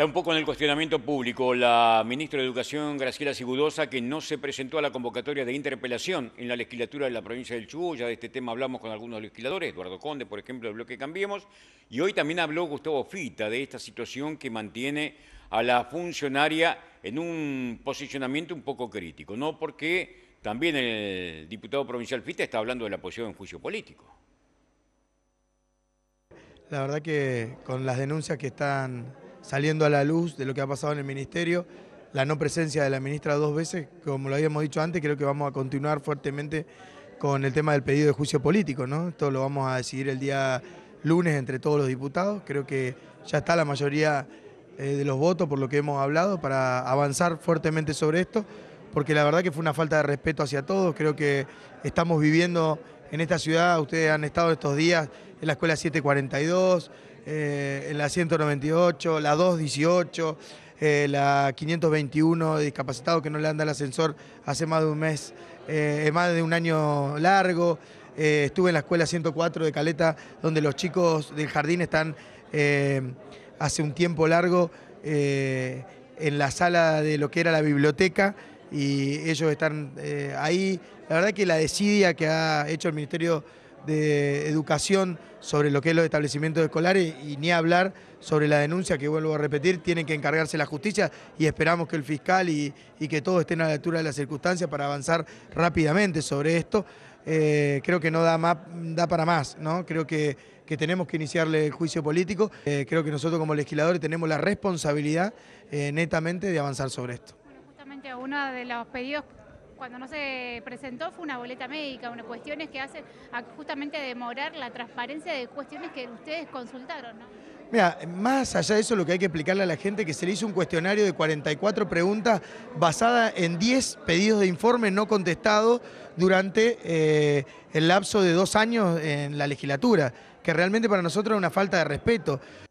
Está un poco en el cuestionamiento público la ministra de Educación, Graciela Sigudosa, que no se presentó a la convocatoria de interpelación en la legislatura de la provincia del Chubut. Ya de este tema hablamos con algunos legisladores, Eduardo Conde, por ejemplo, del bloque Cambiemos. Y hoy también habló Gustavo Fita de esta situación que mantiene a la funcionaria en un posicionamiento un poco crítico, ¿no? Porque también el diputado provincial Fita está hablando de la posición en juicio político. La verdad que con las denuncias que están saliendo a la luz de lo que ha pasado en el Ministerio, la no presencia de la ministra dos veces, como lo habíamos dicho antes, creo que vamos a continuar fuertemente con el tema del pedido de juicio político, ¿no? Esto lo vamos a decidir el día lunes entre todos los diputados, creo que ya está la mayoría eh, de los votos por lo que hemos hablado para avanzar fuertemente sobre esto, porque la verdad que fue una falta de respeto hacia todos, creo que estamos viviendo en esta ciudad, ustedes han estado estos días en la escuela 742, eh, en la 198, la 218, eh, la 521 de discapacitados que no le anda el ascensor hace más de un mes, eh, más de un año largo. estuve en la escuela 104 de Caleta, donde los chicos del jardín están hace un tiempo largo en la sala de lo que era la biblioteca y ellos están ahí. La verdad que la desidia que ha hecho el Ministerio de educación sobre lo que es los establecimientos escolares y ni hablar sobre la denuncia que vuelvo a repetir, tiene que encargarse la justicia y esperamos que el fiscal y, que todos estén a la altura de las circunstancias para avanzar rápidamente sobre esto. Eh, creo que no da, más, da para más, ¿no? creo que, tenemos que iniciarle el juicio político, eh, creo que nosotros como legisladores tenemos la responsabilidad eh, netamente de avanzar sobre esto. justamente uno de los pedidos cuando no se presentó fue una boleta médica, una cuestiones que hacen justamente demorar la transparencia de cuestiones que ustedes consultaron, ¿no? Mira, más allá de eso lo que hay que explicarle a la gente es que se le hizo un cuestionario de 44 preguntas basada en 10 pedidos de informe no contestados durante eh, el lapso de dos años en la legislatura, que realmente para nosotros es una falta de respeto.